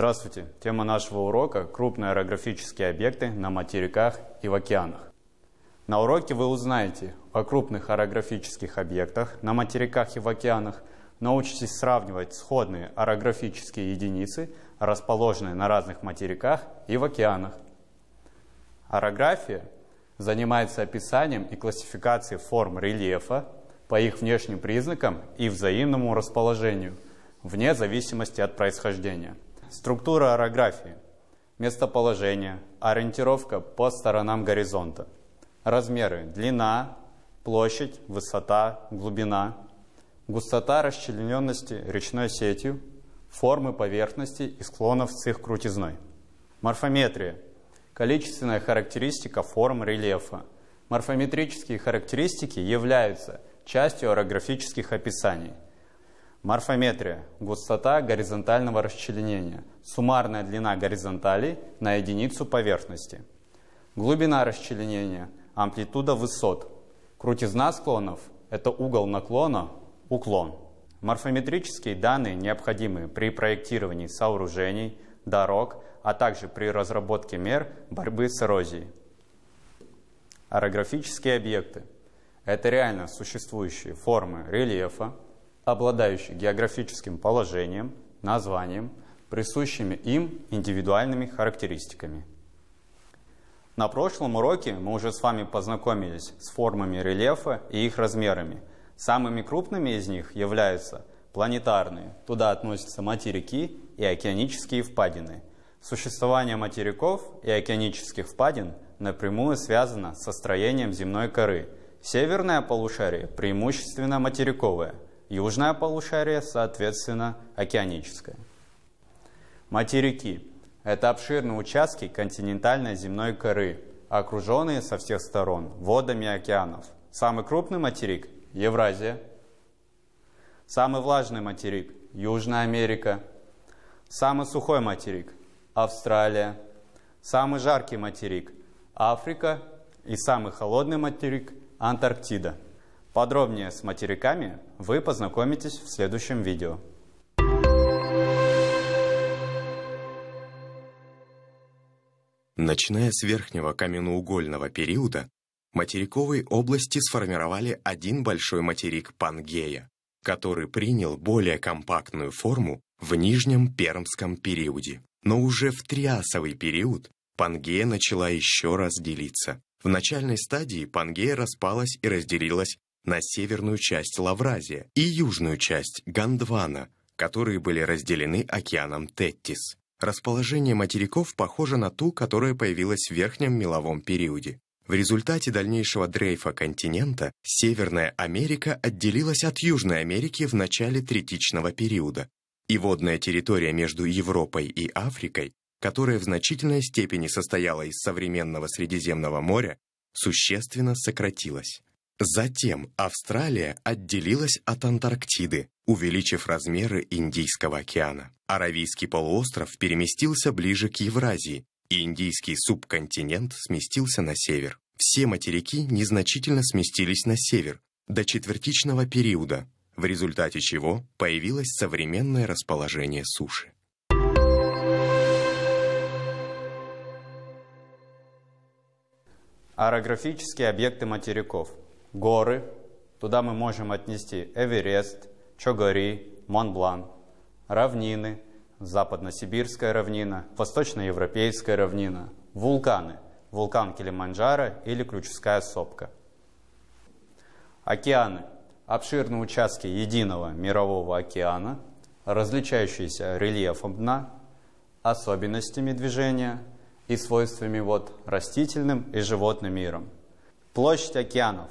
Здравствуйте! Тема нашего урока – крупные аэрографические объекты на материках и в океанах. На уроке вы узнаете о крупных аэрографических объектах на материках и в океанах, научитесь сравнивать сходные аэрографические единицы, расположенные на разных материках и в океанах. Аэрография занимается описанием и классификацией форм рельефа по их внешним признакам и взаимному расположению, вне зависимости от происхождения. Структура орографии. Местоположение, ориентировка по сторонам горизонта. Размеры, длина, площадь, высота, глубина, густота расчлененности речной сетью, формы поверхности и склонов с их крутизной. Морфометрия – количественная характеристика форм рельефа. Морфометрические характеристики являются частью орографических описаний – Морфометрия – густота горизонтального расчленения, суммарная длина горизонталей на единицу поверхности. Глубина расчленения – амплитуда высот. Крутизна склонов – это угол наклона, уклон. Морфометрические данные необходимы при проектировании сооружений, дорог, а также при разработке мер борьбы с эрозией. Орографические объекты – это реально существующие формы рельефа, обладающих географическим положением, названием, присущими им индивидуальными характеристиками. На прошлом уроке мы уже с вами познакомились с формами рельефа и их размерами. Самыми крупными из них являются планетарные, туда относятся материки и океанические впадины. Существование материков и океанических впадин напрямую связано со строением земной коры. Северное полушарие преимущественно материковое – южное полушарие, соответственно, океаническое. Материки – это обширные участки континентальной земной коры, окруженные со всех сторон водами океанов. Самый крупный материк – Евразия. Самый влажный материк – Южная Америка. Самый сухой материк – Австралия. Самый жаркий материк – Африка. И самый холодный материк – Антарктида. Подробнее с материками вы познакомитесь в следующем видео. Начиная с верхнего каменноугольного периода, материковые области сформировали один большой материк Пангея, который принял более компактную форму в нижнем пермском периоде. Но уже в триасовый период Пангея начала еще раз делиться. В начальной стадии Пангея распалась и разделилась на северную часть Лавразия и южную часть Гондвана, которые были разделены океаном Теттис. Расположение материков похоже на ту, которая появилась в верхнем меловом периоде. В результате дальнейшего дрейфа континента Северная Америка отделилась от Южной Америки в начале третичного периода, и водная территория между Европой и Африкой, которая в значительной степени состояла из современного Средиземного моря, существенно сократилась. Затем Австралия отделилась от Антарктиды, увеличив размеры Индийского океана. Аравийский полуостров переместился ближе к Евразии, и Индийский субконтинент сместился на север. Все материки незначительно сместились на север, до четвертичного периода, в результате чего появилось современное расположение суши. Аэрографические объекты материков – горы, туда мы можем отнести Эверест, Чогори, Монблан, равнины, западносибирская равнина, восточноевропейская равнина, вулканы, вулкан Килиманджаро или Ключевская сопка. Океаны. Обширные участки единого мирового океана, различающиеся рельефом дна, особенностями движения и свойствами вод растительным и животным миром. Площадь океанов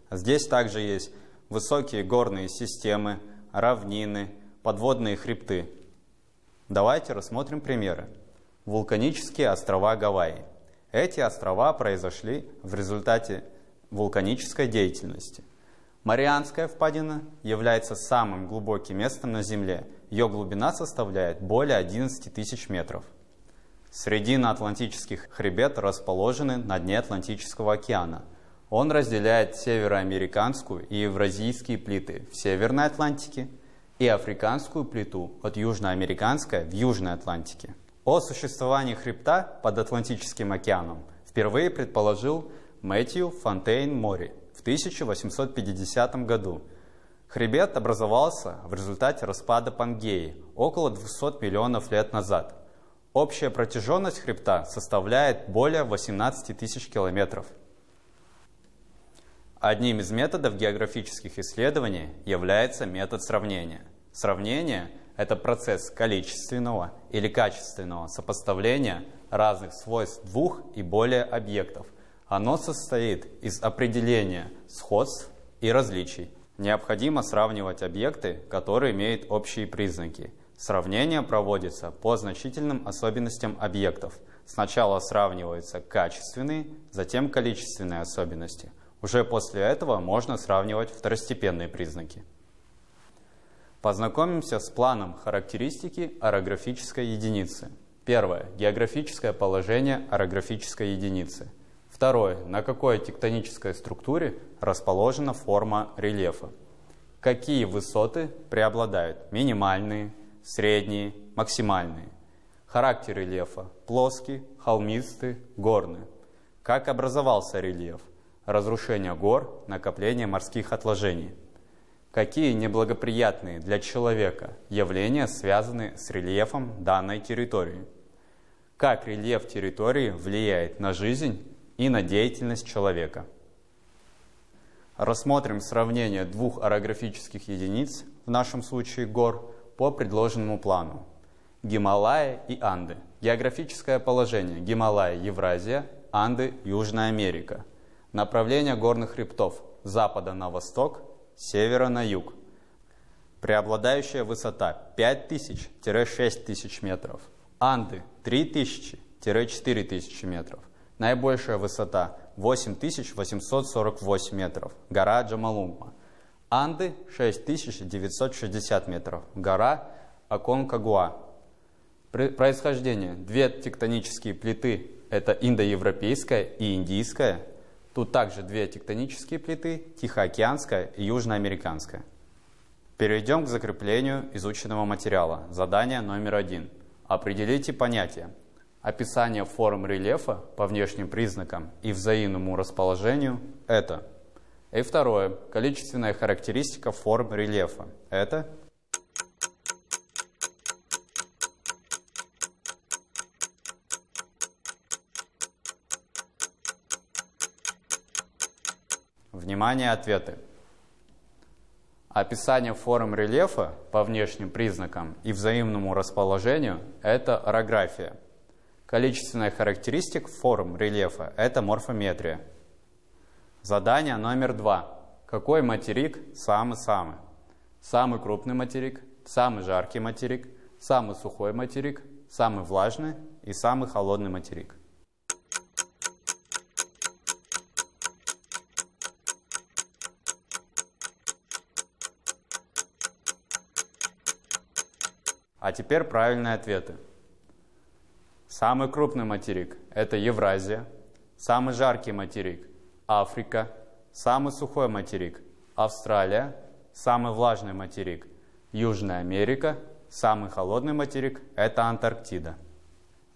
Здесь также есть высокие горные системы, равнины, подводные хребты. Давайте рассмотрим примеры. Вулканические острова Гавайи. Эти острова произошли в результате вулканической деятельности. Марианская впадина является самым глубоким местом на Земле. Ее глубина составляет более 11 тысяч метров. Средина Атлантических хребет расположены на дне Атлантического океана – он разделяет североамериканскую и евразийские плиты в Северной Атлантике и африканскую плиту от южноамериканской в Южной Атлантике. О существовании хребта под Атлантическим океаном впервые предположил Мэтью Фонтейн Мори в 1850 году. Хребет образовался в результате распада Пангеи около 200 миллионов лет назад. Общая протяженность хребта составляет более 18 тысяч километров – Одним из методов географических исследований является метод сравнения. Сравнение – это процесс количественного или качественного сопоставления разных свойств двух и более объектов. Оно состоит из определения сходств и различий. Необходимо сравнивать объекты, которые имеют общие признаки. Сравнение проводится по значительным особенностям объектов. Сначала сравниваются качественные, затем количественные особенности – уже после этого можно сравнивать второстепенные признаки. Познакомимся с планом характеристики орографической единицы. Первое. Географическое положение орографической единицы. Второе. На какой тектонической структуре расположена форма рельефа. Какие высоты преобладают? Минимальные, средние, максимальные. Характер рельефа – плоский, холмистый, горный. Как образовался рельеф – разрушение гор, накопление морских отложений. Какие неблагоприятные для человека явления связаны с рельефом данной территории? Как рельеф территории влияет на жизнь и на деятельность человека? Рассмотрим сравнение двух орографических единиц, в нашем случае гор, по предложенному плану. Гималая и Анды. Географическое положение Гималая – Евразия, Анды – Южная Америка – Направление горных хребтов – запада на восток, севера на юг. Преобладающая высота 5000-6000 метров. Анды 3000-4000 метров. Наибольшая высота 8848 метров. Гора Джамалумпа. Анды 6960 метров. Гора Аконкагуа. Происхождение. Две тектонические плиты – это индоевропейская и индийская – Тут также две тектонические плиты, Тихоокеанская и Южноамериканская. Перейдем к закреплению изученного материала. Задание номер один. Определите понятие. Описание форм рельефа по внешним признакам и взаимному расположению – это. И второе. Количественная характеристика форм рельефа – это Внимание, ответы. Описание форм рельефа по внешним признакам и взаимному расположению – это орография. Количественная характеристик форм рельефа – это морфометрия. Задание номер два. Какой материк самый-самый? Самый крупный материк, самый жаркий материк, самый сухой материк, самый влажный и самый холодный материк. А теперь правильные ответы. Самый крупный материк – это Евразия. Самый жаркий материк – Африка. Самый сухой материк – Австралия. Самый влажный материк – Южная Америка. Самый холодный материк – это Антарктида.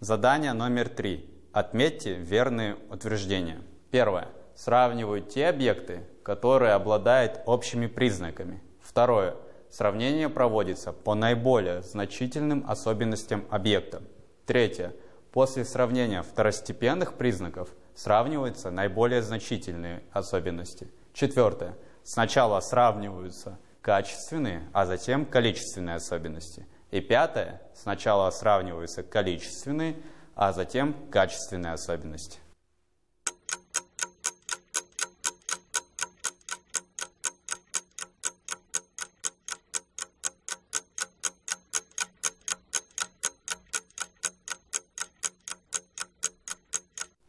Задание номер три. Отметьте верные утверждения. Первое. Сравнивают те объекты, которые обладают общими признаками. Второе. Сравнение проводится по наиболее значительным особенностям объекта. Третье. После сравнения второстепенных признаков сравниваются наиболее значительные особенности. Четвертое. Сначала сравниваются качественные, а затем количественные особенности. И пятое. Сначала сравниваются количественные, а затем качественные особенности.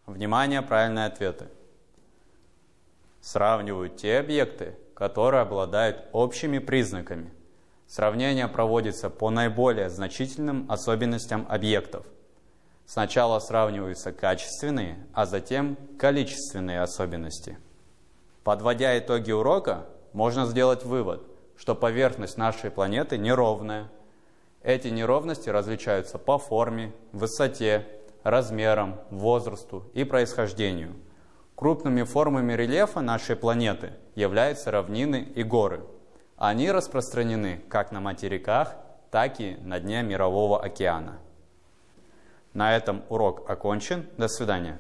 Внимание, правильные ответы. Сравнивают те объекты, которые обладают общими признаками. Сравнение проводится по наиболее значительным особенностям объектов. Сначала сравниваются качественные, а затем количественные особенности. Подводя итоги урока, можно сделать вывод, что поверхность нашей планеты неровная. Эти неровности различаются по форме, высоте, размерам, возрасту и происхождению. Крупными формами рельефа нашей планеты являются равнины и горы. Они распространены как на материках, так и на дне Мирового океана. На этом урок окончен. До свидания.